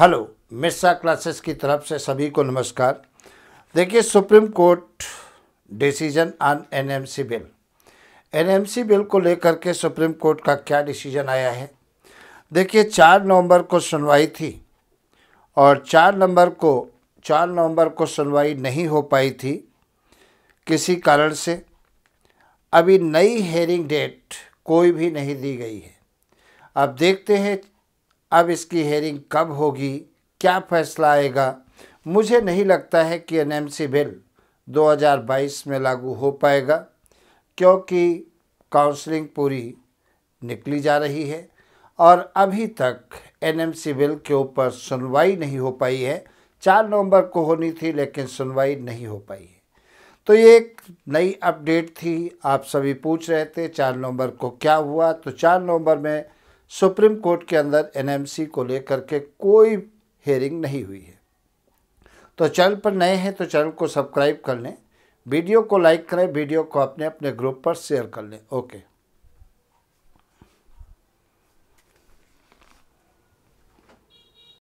hello मिर्सा classes की तरफ से सभी को नमस्कार देखिए supreme court decision on NMC bill NMC bill को लेकर के सुप्रीम कोर्ट का क्या डिसीजन आया है देखिए चार नवंबर को सुनवाई थी और चार नंबर को चार नवंबर को सुनवाई नहीं हो पाई थी किसी कारण से अभी नई हेयरिंग डेट कोई भी नहीं दी गई है अब देखते हैं अब इसकी हेयरिंग कब होगी क्या फैसला आएगा मुझे नहीं लगता है कि एनएमसी बिल 2022 में लागू हो पाएगा क्योंकि काउंसलिंग पूरी निकली जा रही है और अभी तक एनएमसी बिल के ऊपर सुनवाई नहीं हो पाई है चार नवंबर को होनी थी लेकिन सुनवाई नहीं हो पाई है तो ये एक नई अपडेट थी आप सभी पूछ रहे थे चार नवंबर को क्या हुआ तो चार नवंबर में सुप्रीम कोर्ट के अंदर एनएमसी को लेकर के कोई हेयरिंग नहीं हुई है तो चैनल पर नए हैं तो चैनल को सब्सक्राइब कर लें वीडियो को लाइक करें वीडियो को अपने अपने ग्रुप पर शेयर कर लें ओके